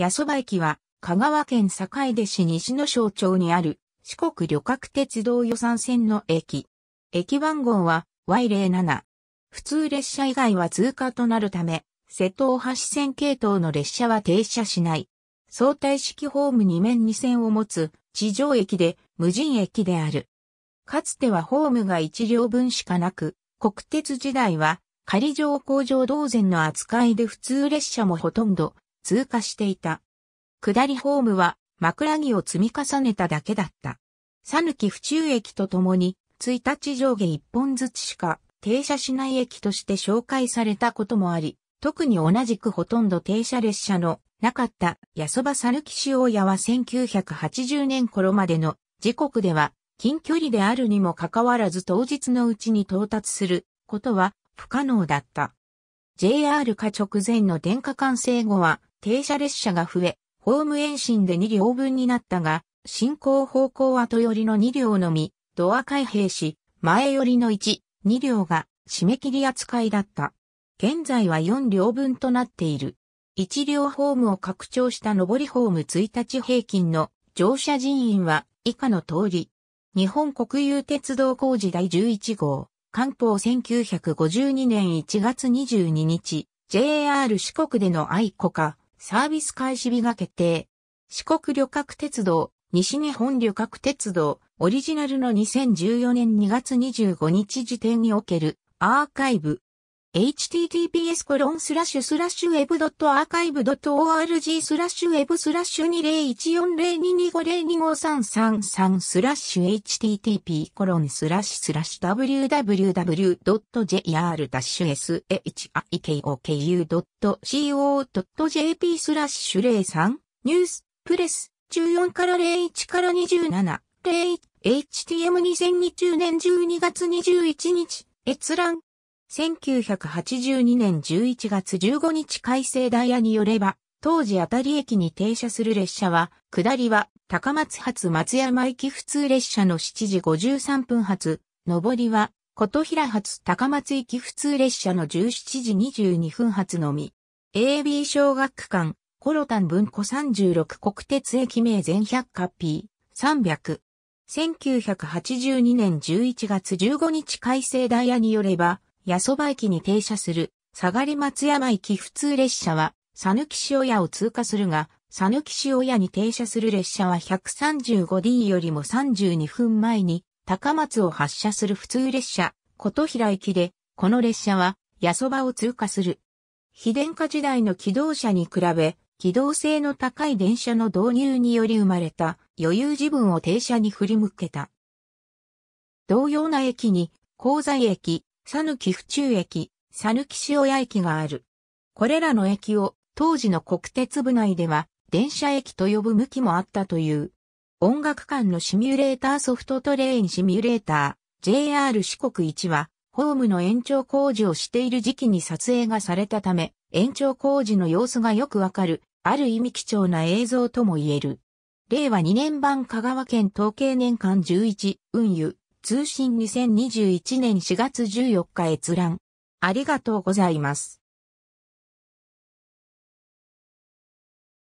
八そば駅は、香川県坂出市西野省庁にある、四国旅客鉄道予算線の駅。駅番号は Y07。普通列車以外は通過となるため、瀬戸大橋線系統の列車は停車しない。相対式ホーム2面2線を持つ地上駅で無人駅である。かつてはホームが1両分しかなく、国鉄時代は仮上工場同然の扱いで普通列車もほとんど通過していた。下りホームは枕木を積み重ねただけだった。さぬき府中駅とともに、1日上下1本ずつしか停車しない駅として紹介されたこともあり、特に同じくほとんど停車列車のなかった八そ猿木大屋は1980年頃までの時刻では近距離であるにもかかわらず当日のうちに到達することは不可能だった。JR 化直前の電化完成後は停車列車が増え、ホーム延伸で2両分になったが、進行方向後寄りの2両のみ、ドア開閉し、前寄りの1、2両が締め切り扱いだった。現在は4両分となっている。1両ホームを拡張した上りホーム1日平均の乗車人員は以下の通り。日本国有鉄道工事第11号、官報1952年1月22日、JR 四国での愛子か。サービス開始日が決定。四国旅客鉄道、西日本旅客鉄道、オリジナルの2014年2月25日時点におけるアーカイブ、https コロンスラッシュスラッシュ web.archive.org スラッシュ web スラッシュ20140225025333スラッシュ http コロンスラッシュスラッシュ www.jr-shikoku.co.jp スラッシュ03ニュースプレス14から01から2701 HTM2020 年12月21日閲覧1982年11月15日改正ダイヤによれば、当時あたり駅に停車する列車は、下りは高松発松山駅普通列車の7時53分発、上りは琴平発高松駅普通列車の17時22分発のみ、AB 小学館、コロタン文庫36国鉄駅名全百科 P300。1982年11月15日改正ダイヤによれば、八そば駅に停車する、下がり松山駅普通列車は、さき抜塩屋を通過するが、さき抜塩屋に停車する列車は 135D よりも32分前に、高松を発車する普通列車、琴平駅で、この列車は、八そばを通過する。非電化時代の機動車に比べ、機動性の高い電車の導入により生まれた余裕自分を停車に振り向けた。同様な駅に、鉱西駅、さぬき府中駅、さぬき塩屋駅がある。これらの駅を当時の国鉄部内では電車駅と呼ぶ向きもあったという。音楽館のシミュレーターソフトトレインシミュレーター JR 四国1はホームの延長工事をしている時期に撮影がされたため延長工事の様子がよくわかるある意味貴重な映像とも言える。令和2年版香川県統計年間11運輸通信2021年4月14日閲覧。ありがとうございます。